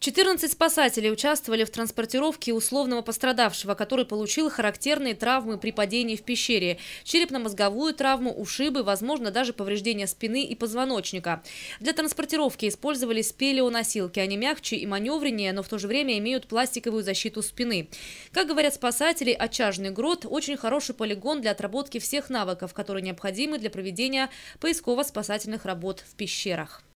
14 спасателей участвовали в транспортировке условного пострадавшего, который получил характерные травмы при падении в пещере. Черепно-мозговую травму, ушибы, возможно, даже повреждение спины и позвоночника. Для транспортировки использовались спелеоносилки. Они мягче и маневреннее, но в то же время имеют пластиковую защиту спины. Как говорят спасатели, Очажный грот – очень хороший полигон для отработки всех навыков, которые необходимы для проведения поисково-спасательных работ в пещерах.